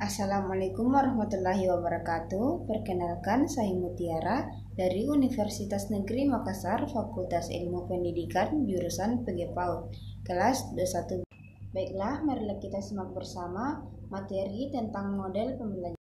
Assalamualaikum warahmatullahi wabarakatuh. Perkenalkan saya Mutiara dari Universitas Negeri Makassar, Fakultas Ilmu Pendidikan, jurusan PGPAUD, kelas 21. Baiklah, marilah kita simak bersama materi tentang model pembelajaran.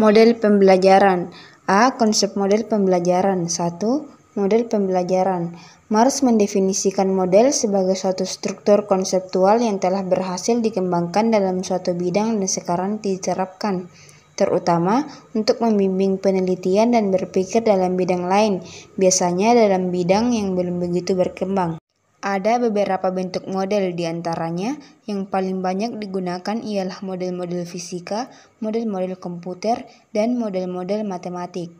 Model pembelajaran A. Konsep model pembelajaran 1. Model pembelajaran. Mars mendefinisikan model sebagai suatu struktur konseptual yang telah berhasil dikembangkan dalam suatu bidang dan sekarang diterapkan, terutama untuk membimbing penelitian dan berpikir dalam bidang lain, biasanya dalam bidang yang belum begitu berkembang. Ada beberapa bentuk model di antaranya yang paling banyak digunakan ialah model-model fisika, model-model komputer, dan model-model matematik.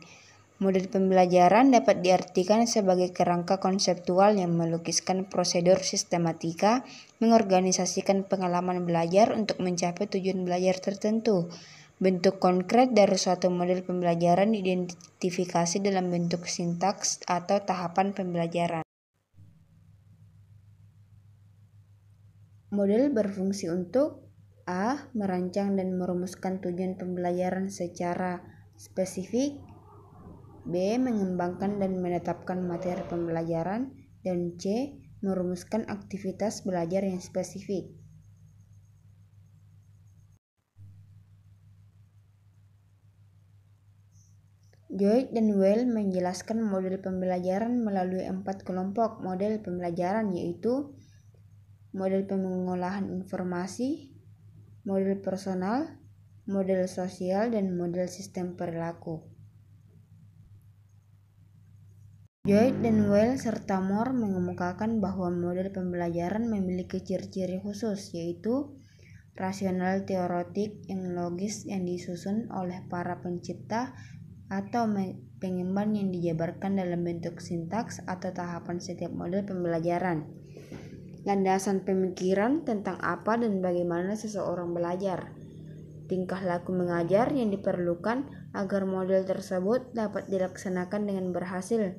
Model pembelajaran dapat diartikan sebagai kerangka konseptual yang melukiskan prosedur sistematika, mengorganisasikan pengalaman belajar untuk mencapai tujuan belajar tertentu. Bentuk konkret dari suatu model pembelajaran diidentifikasi dalam bentuk sintaks atau tahapan pembelajaran. Model berfungsi untuk A. Merancang dan merumuskan tujuan pembelajaran secara spesifik B. Mengembangkan dan menetapkan materi pembelajaran. Dan C. Merumuskan aktivitas belajar yang spesifik. Joy dan Well menjelaskan model pembelajaran melalui empat kelompok model pembelajaran yaitu model pengolahan informasi, model personal, model sosial, dan model sistem perilaku. Joyce dan Weil serta Moore mengemukakan bahwa model pembelajaran memiliki ciri-ciri khusus, yaitu rasional teoretik yang logis yang disusun oleh para pencipta atau pengemban yang dijabarkan dalam bentuk sintaks atau tahapan setiap model pembelajaran. Landasan pemikiran tentang apa dan bagaimana seseorang belajar tingkah laku mengajar yang diperlukan agar model tersebut dapat dilaksanakan dengan berhasil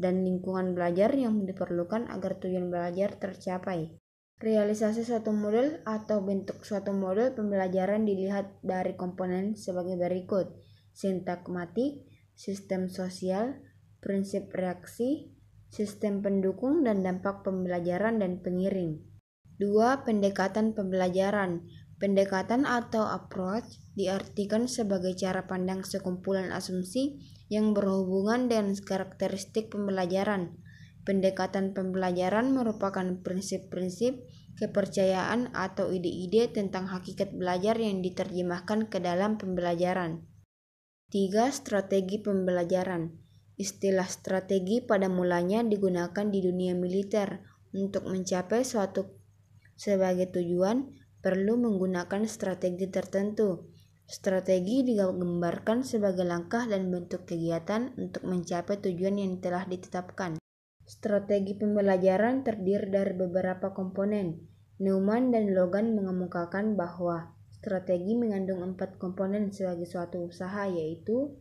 dan lingkungan belajar yang diperlukan agar tujuan belajar tercapai. Realisasi suatu model atau bentuk suatu model pembelajaran dilihat dari komponen sebagai berikut: sintagmatik, sistem sosial, prinsip reaksi, sistem pendukung dan dampak pembelajaran dan pengiring. 2. Pendekatan pembelajaran. Pendekatan atau approach diartikan sebagai cara pandang sekumpulan asumsi yang berhubungan dengan karakteristik pembelajaran. Pendekatan pembelajaran merupakan prinsip-prinsip kepercayaan atau ide-ide tentang hakikat belajar yang diterjemahkan ke dalam pembelajaran. 3. Strategi pembelajaran. Istilah strategi pada mulanya digunakan di dunia militer untuk mencapai suatu sebagai tujuan perlu menggunakan strategi tertentu Strategi digambarkan sebagai langkah dan bentuk kegiatan untuk mencapai tujuan yang telah ditetapkan. Strategi pembelajaran terdiri dari beberapa komponen. Newman dan Logan mengemukakan bahwa strategi mengandung empat komponen sebagai suatu usaha yaitu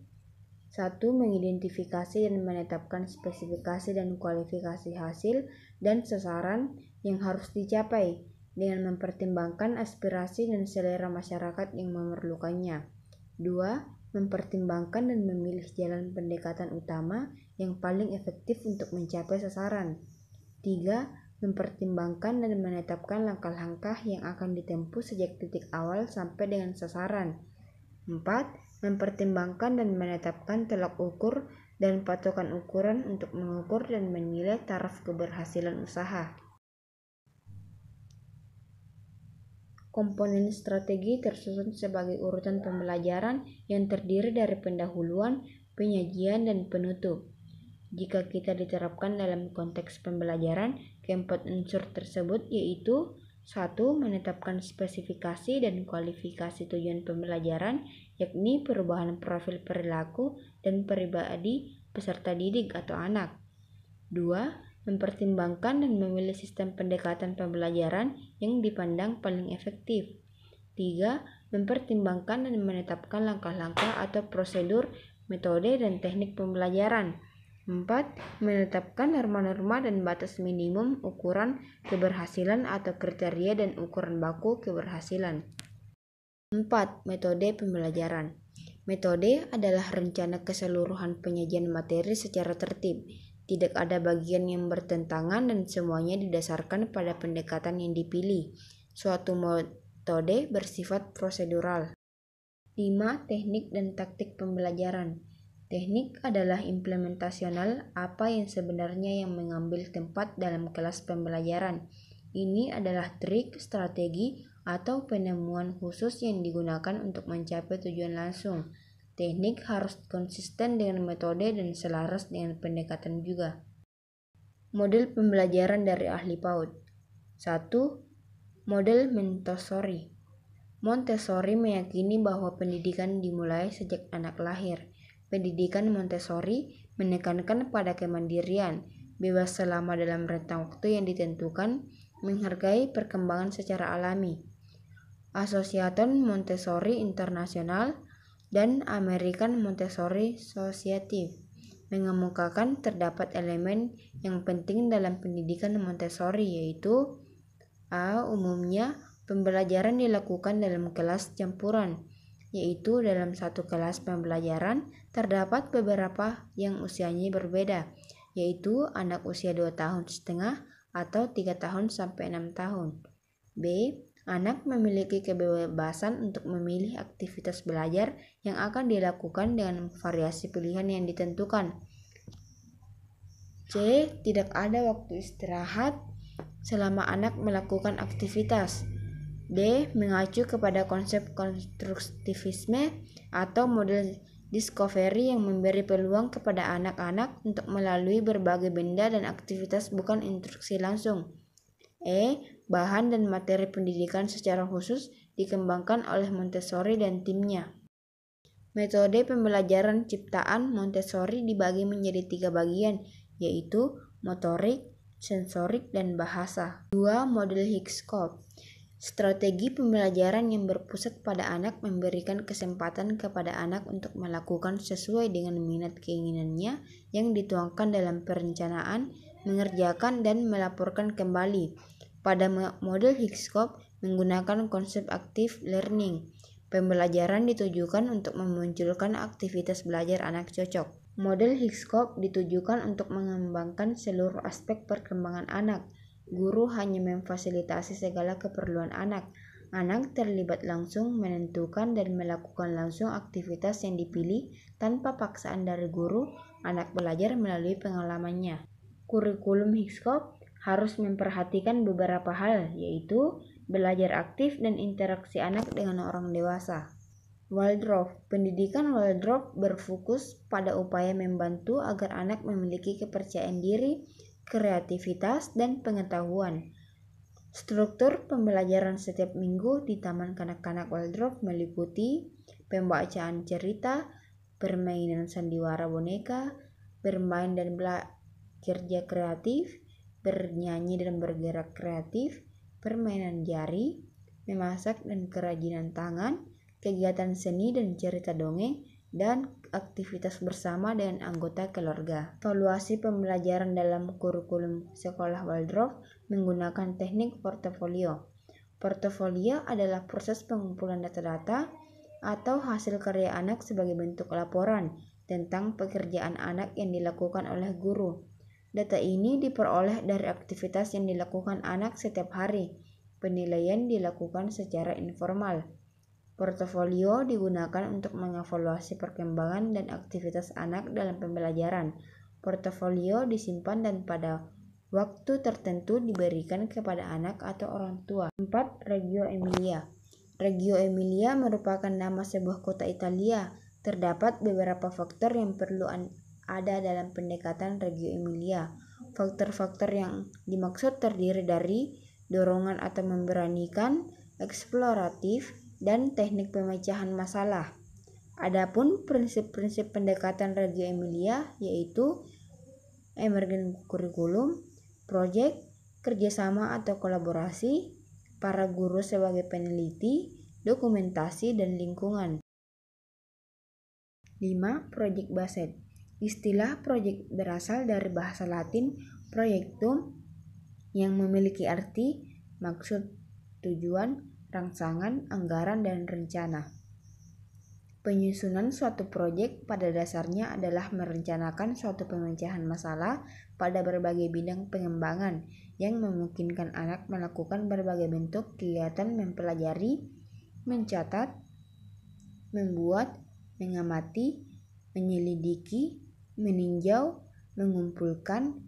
satu, Mengidentifikasi dan menetapkan spesifikasi dan kualifikasi hasil dan sasaran yang harus dicapai dengan mempertimbangkan aspirasi dan selera masyarakat yang memerlukannya. 2. Mempertimbangkan dan memilih jalan pendekatan utama yang paling efektif untuk mencapai sasaran. 3. Mempertimbangkan dan menetapkan langkah-langkah yang akan ditempuh sejak titik awal sampai dengan sasaran. 4. Mempertimbangkan dan menetapkan telak ukur dan patokan ukuran untuk mengukur dan menilai taraf keberhasilan usaha. Komponen strategi tersusun sebagai urutan pembelajaran yang terdiri dari pendahuluan, penyajian, dan penutup. Jika kita diterapkan dalam konteks pembelajaran, keempat unsur tersebut yaitu 1. Menetapkan spesifikasi dan kualifikasi tujuan pembelajaran, yakni perubahan profil perilaku dan peribadi peserta didik atau anak. 2 mempertimbangkan dan memilih sistem pendekatan pembelajaran yang dipandang paling efektif. 3. Mempertimbangkan dan menetapkan langkah-langkah atau prosedur, metode, dan teknik pembelajaran. 4. Menetapkan norma-norma dan batas minimum ukuran keberhasilan atau kriteria dan ukuran baku keberhasilan. 4. Metode pembelajaran. Metode adalah rencana keseluruhan penyajian materi secara tertib tidak ada bagian yang bertentangan dan semuanya didasarkan pada pendekatan yang dipilih. Suatu metode bersifat prosedural. 5. Teknik dan taktik pembelajaran. Teknik adalah implementasional apa yang sebenarnya yang mengambil tempat dalam kelas pembelajaran. Ini adalah trik, strategi, atau penemuan khusus yang digunakan untuk mencapai tujuan langsung. Teknik harus konsisten dengan metode dan selaras dengan pendekatan juga. Model pembelajaran dari ahli PAUD 1. Model Montessori Montessori meyakini bahwa pendidikan dimulai sejak anak lahir. Pendidikan Montessori menekankan pada kemandirian, bebas selama dalam rentang waktu yang ditentukan, menghargai perkembangan secara alami. Asosiaton Montessori Internasional dan American Montessori Society mengemukakan terdapat elemen yang penting dalam pendidikan Montessori yaitu A. Umumnya pembelajaran dilakukan dalam kelas campuran yaitu dalam satu kelas pembelajaran terdapat beberapa yang usianya berbeda yaitu anak usia 2 tahun setengah atau 3 tahun sampai 6 tahun. B. Anak memiliki kebebasan untuk memilih aktivitas belajar yang akan dilakukan dengan variasi pilihan yang ditentukan. C. Tidak ada waktu istirahat selama anak melakukan aktivitas. D. Mengacu kepada konsep konstruktivisme atau model discovery yang memberi peluang kepada anak-anak untuk melalui berbagai benda dan aktivitas bukan instruksi langsung. E bahan dan materi pendidikan secara khusus dikembangkan oleh Montessori dan timnya. Metode pembelajaran ciptaan Montessori dibagi menjadi tiga bagian, yaitu motorik, sensorik, dan bahasa. Dua model Hitchcock. Strategi pembelajaran yang berpusat pada anak memberikan kesempatan kepada anak untuk melakukan sesuai dengan minat keinginannya yang dituangkan dalam perencanaan, mengerjakan, dan melaporkan kembali pada model Hitchcock menggunakan konsep active learning. Pembelajaran ditujukan untuk memunculkan aktivitas belajar anak cocok. Model Hitchcock ditujukan untuk mengembangkan seluruh aspek perkembangan anak. Guru hanya memfasilitasi segala keperluan anak. Anak terlibat langsung menentukan dan melakukan langsung aktivitas yang dipilih tanpa paksaan dari guru. Anak belajar melalui pengalamannya. Kurikulum Hitchcock harus memperhatikan beberapa hal, yaitu belajar aktif dan interaksi anak dengan orang dewasa. Waldorf, pendidikan Waldorf berfokus pada upaya membantu agar anak memiliki kepercayaan diri, kreativitas, dan pengetahuan. Struktur pembelajaran setiap minggu di Taman Kanak-Kanak Waldorf meliputi pembacaan cerita, permainan sandiwara boneka, bermain dan belajar kerja kreatif, bernyanyi dan bergerak kreatif, permainan jari, memasak dan kerajinan tangan, kegiatan seni dan cerita dongeng, dan aktivitas bersama dengan anggota keluarga. Evaluasi pembelajaran dalam kurikulum sekolah Waldorf menggunakan teknik portofolio. Portofolio adalah proses pengumpulan data-data atau hasil karya anak sebagai bentuk laporan tentang pekerjaan anak yang dilakukan oleh guru Data ini diperoleh dari aktivitas yang dilakukan anak setiap hari. Penilaian dilakukan secara informal. Portofolio digunakan untuk mengevaluasi perkembangan dan aktivitas anak dalam pembelajaran. Portofolio disimpan dan pada waktu tertentu diberikan kepada anak atau orang tua. 4. Reggio Emilia Reggio Emilia merupakan nama sebuah kota Italia. Terdapat beberapa faktor yang perlu ada dalam pendekatan Reggio Emilia. Faktor-faktor yang dimaksud terdiri dari dorongan atau memberanikan, eksploratif, dan teknik pemecahan masalah. Adapun prinsip-prinsip pendekatan Reggio Emilia yaitu emergent kurikulum, proyek, kerjasama atau kolaborasi, para guru sebagai peneliti, dokumentasi, dan lingkungan. 5. Proyek Baset Istilah proyek berasal dari bahasa Latin proyektum yang memiliki arti maksud, tujuan, rangsangan, anggaran, dan rencana. Penyusunan suatu proyek pada dasarnya adalah merencanakan suatu pemecahan masalah pada berbagai bidang pengembangan yang memungkinkan anak melakukan berbagai bentuk kegiatan mempelajari, mencatat, membuat, mengamati, menyelidiki, meninjau, mengumpulkan,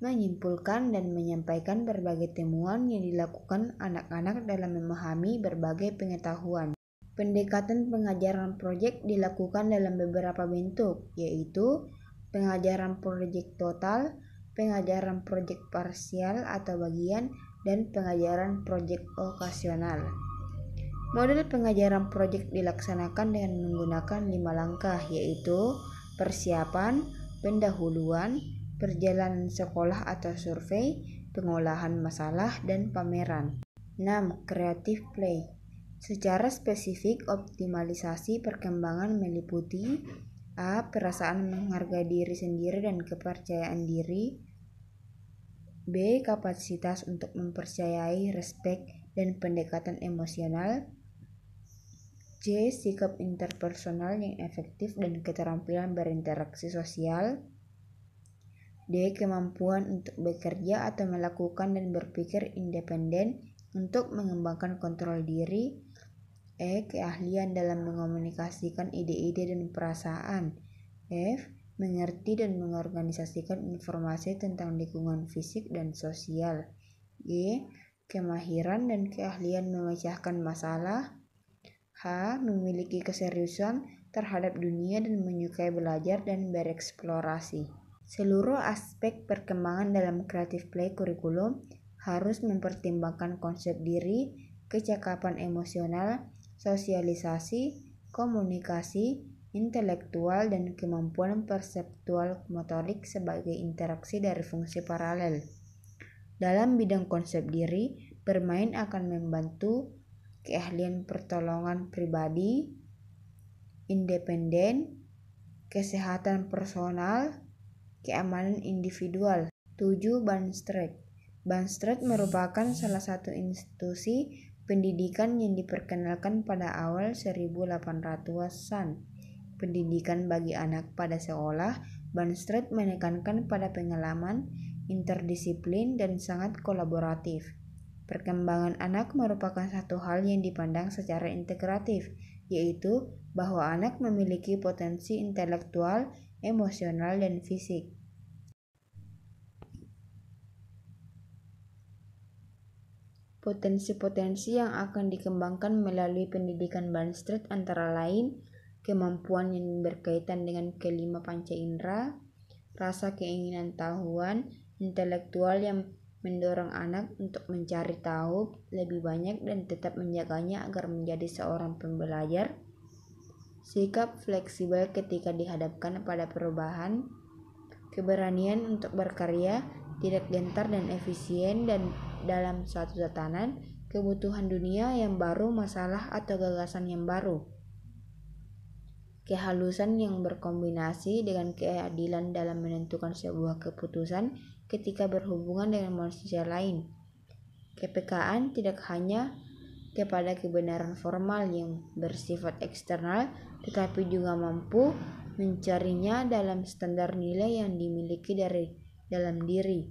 menyimpulkan, dan menyampaikan berbagai temuan yang dilakukan anak-anak dalam memahami berbagai pengetahuan. Pendekatan pengajaran proyek dilakukan dalam beberapa bentuk, yaitu pengajaran proyek total, pengajaran proyek parsial atau bagian, dan pengajaran proyek okasional. Model pengajaran proyek dilaksanakan dengan menggunakan lima langkah, yaitu persiapan, pendahuluan, perjalanan sekolah atau survei, pengolahan masalah, dan pameran. 6. kreatif Play Secara spesifik, optimalisasi perkembangan meliputi A. Perasaan menghargai diri sendiri dan kepercayaan diri B. Kapasitas untuk mempercayai, respek, dan pendekatan emosional C. Sikap interpersonal yang efektif dan keterampilan berinteraksi sosial. D. Kemampuan untuk bekerja atau melakukan dan berpikir independen untuk mengembangkan kontrol diri. E. Keahlian dalam mengomunikasikan ide-ide dan perasaan. F. Mengerti dan mengorganisasikan informasi tentang lingkungan fisik dan sosial. G. E, kemahiran dan keahlian memecahkan masalah. H. Memiliki keseriusan terhadap dunia dan menyukai belajar dan bereksplorasi. Seluruh aspek perkembangan dalam creative play kurikulum harus mempertimbangkan konsep diri, kecakapan emosional, sosialisasi, komunikasi, intelektual, dan kemampuan perseptual motorik sebagai interaksi dari fungsi paralel. Dalam bidang konsep diri, bermain akan membantu keahlian pertolongan pribadi, independen, kesehatan personal, keamanan individual. 7. Banstret Banstret merupakan salah satu institusi pendidikan yang diperkenalkan pada awal 1800-an. Pendidikan bagi anak pada sekolah, Banstret menekankan pada pengalaman, interdisiplin, dan sangat kolaboratif. Perkembangan anak merupakan satu hal yang dipandang secara integratif, yaitu bahwa anak memiliki potensi intelektual, emosional, dan fisik. Potensi-potensi yang akan dikembangkan melalui pendidikan Banstreet antara lain kemampuan yang berkaitan dengan kelima panca indera, rasa keinginan tahuan, intelektual yang mendorong anak untuk mencari tahu lebih banyak dan tetap menjaganya agar menjadi seorang pembelajar, sikap fleksibel ketika dihadapkan pada perubahan, keberanian untuk berkarya, tidak gentar dan efisien dan dalam suatu tatanan, kebutuhan dunia yang baru, masalah atau gagasan yang baru. Kehalusan yang berkombinasi dengan keadilan dalam menentukan sebuah keputusan ketika berhubungan dengan manusia lain. Kepekaan tidak hanya kepada kebenaran formal yang bersifat eksternal, tetapi juga mampu mencarinya dalam standar nilai yang dimiliki dari dalam diri.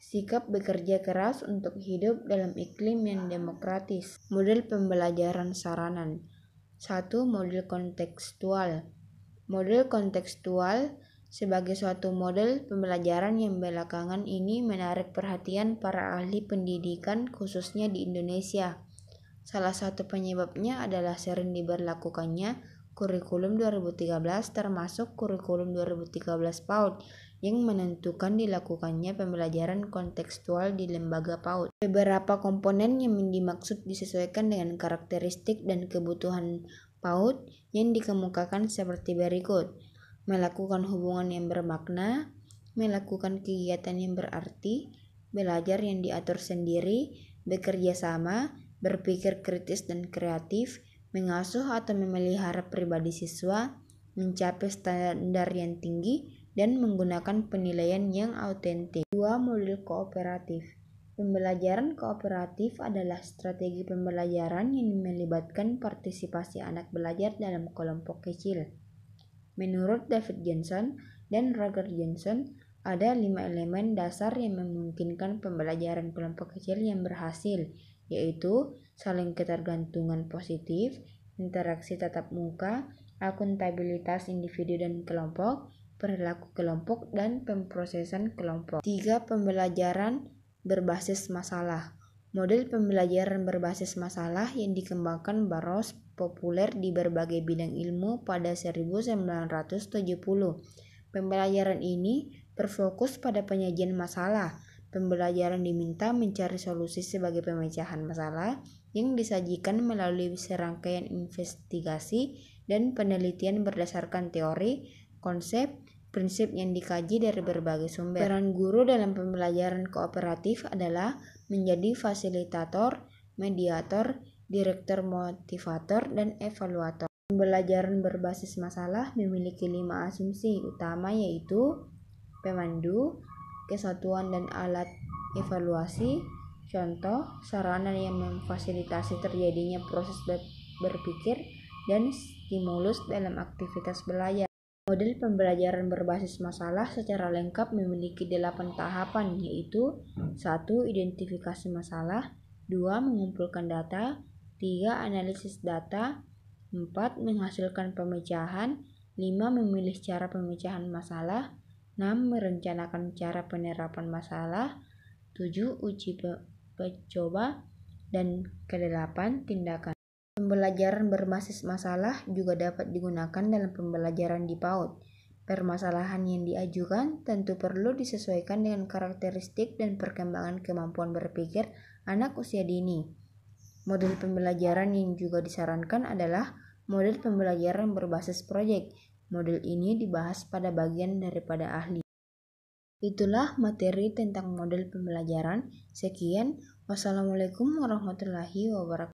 Sikap bekerja keras untuk hidup dalam iklim yang demokratis. Model pembelajaran saranan. satu Model kontekstual. Model kontekstual sebagai suatu model pembelajaran yang belakangan ini menarik perhatian para ahli pendidikan khususnya di Indonesia. Salah satu penyebabnya adalah sering diberlakukannya kurikulum 2013 termasuk kurikulum 2013 PAUD yang menentukan dilakukannya pembelajaran kontekstual di lembaga PAUD. Beberapa komponen yang dimaksud disesuaikan dengan karakteristik dan kebutuhan PAUD yang dikemukakan seperti berikut melakukan hubungan yang bermakna, melakukan kegiatan yang berarti, belajar yang diatur sendiri, bekerja sama, berpikir kritis dan kreatif, mengasuh atau memelihara pribadi siswa, mencapai standar yang tinggi, dan menggunakan penilaian yang autentik. Dua model kooperatif. Pembelajaran kooperatif adalah strategi pembelajaran yang melibatkan partisipasi anak belajar dalam kelompok kecil. Menurut David Johnson dan Roger Johnson, ada lima elemen dasar yang memungkinkan pembelajaran kelompok kecil yang berhasil, yaitu saling ketergantungan positif, interaksi tatap muka, akuntabilitas individu dan kelompok, perilaku kelompok, dan pemprosesan kelompok. Tiga Pembelajaran berbasis masalah Model pembelajaran berbasis masalah yang dikembangkan Barros populer di berbagai bidang ilmu pada 1970. Pembelajaran ini berfokus pada penyajian masalah. Pembelajaran diminta mencari solusi sebagai pemecahan masalah yang disajikan melalui serangkaian investigasi dan penelitian berdasarkan teori, konsep, prinsip yang dikaji dari berbagai sumber. Peran guru dalam pembelajaran kooperatif adalah menjadi fasilitator, mediator, direktur motivator, dan evaluator. Pembelajaran berbasis masalah memiliki lima asumsi utama yaitu pemandu, kesatuan dan alat evaluasi, contoh, sarana yang memfasilitasi terjadinya proses berpikir, dan stimulus dalam aktivitas belajar. Model pembelajaran berbasis masalah secara lengkap memiliki delapan tahapan yaitu satu Identifikasi masalah 2. Mengumpulkan data 3. Analisis data 4. Menghasilkan pemecahan 5. Memilih cara pemecahan masalah 6. Merencanakan cara penerapan masalah 7. Uji coba dan kedelapan tindakan. Pembelajaran berbasis masalah juga dapat digunakan dalam pembelajaran di PAUD. Permasalahan yang diajukan tentu perlu disesuaikan dengan karakteristik dan perkembangan kemampuan berpikir anak usia dini. Model pembelajaran yang juga disarankan adalah model pembelajaran berbasis proyek. Model ini dibahas pada bagian daripada ahli. Itulah materi tentang model pembelajaran. Sekian, wassalamualaikum warahmatullahi wabarakatuh.